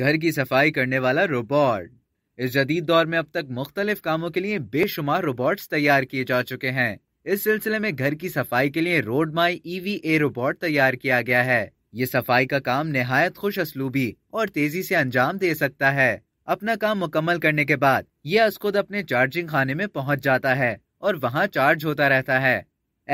घर की सफाई करने वाला रोबोट इस जदीद दौर में अब तक मुख्तलिफ कामों के लिए बेशुमार रोबोट्स तैयार किए जा चुके हैं इस सिलसिले में घर की सफाई के लिए रोड माई ईवी ए रोबोट तैयार किया गया है ये सफाई का काम नहायत खुश असलूबी और तेजी से अंजाम दे सकता है अपना काम मुकम्मल करने के बाद यह असखुद अपने चार्जिंग खाने में पहुंच जाता है और वहां चार्ज होता रहता है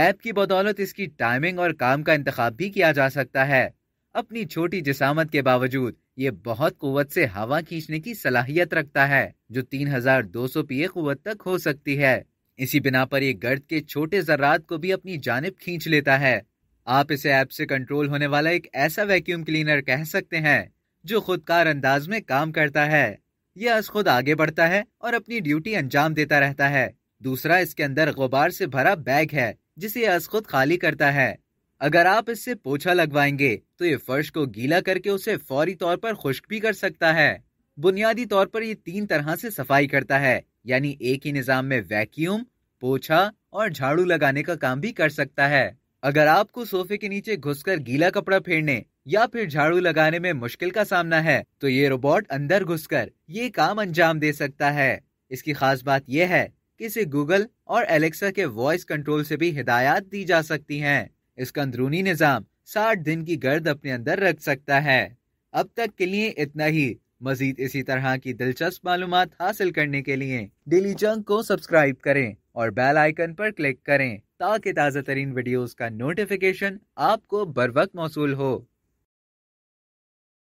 ऐप की बदौलत इसकी टाइमिंग और काम का इंतखा भी किया जा सकता है अपनी छोटी जिसामत के बावजूद ये बहुत कुत से हवा खींचने की सलाहियत रखता है जो 3,200 पीए कुत तक हो सकती है इसी बिना पर ये गर्द के छोटे जर्रात को भी अपनी जानब खींच लेता है आप इसे ऐप से कंट्रोल होने वाला एक ऐसा वैक्यूम क्लीनर कह सकते हैं जो खुदकार अंदाज में काम करता है यह अस खुद आगे बढ़ता है और अपनी ड्यूटी अंजाम देता रहता है दूसरा इसके अंदर गुबार से भरा बैग है जिसे अस खुद खाली करता है अगर आप इससे पोछा लगवाएंगे तो ये फर्श को गीला करके उसे फौरी तौर पर खुश्क भी कर सकता है बुनियादी तौर पर ये तीन तरह से सफाई करता है यानी एक ही निज़ाम में वैक्यूम पोछा और झाड़ू लगाने का काम भी कर सकता है अगर आपको सोफे के नीचे घुसकर गीला कपड़ा फेरने या फिर झाड़ू लगाने में मुश्किल का सामना है तो ये रोबोट अंदर घुसकर ये काम अंजाम दे सकता है इसकी खास बात यह है कि इसे गूगल और एलेक्सा के वॉइस कंट्रोल से भी हिदायत दी जा सकती हैं। इसका अंदरूनी निज़ाम साठ दिन की गर्द अपने अंदर रख सकता है अब तक के लिए इतना ही मजीद इसी तरह की दिलचस्प मालूम हासिल करने के लिए डेली जंग को सब्सक्राइब करें और बेल आइकन पर क्लिक करें ताकि ताज़ा तरीन वीडियोज का नोटिफिकेशन आपको बर वक्त मौसू हो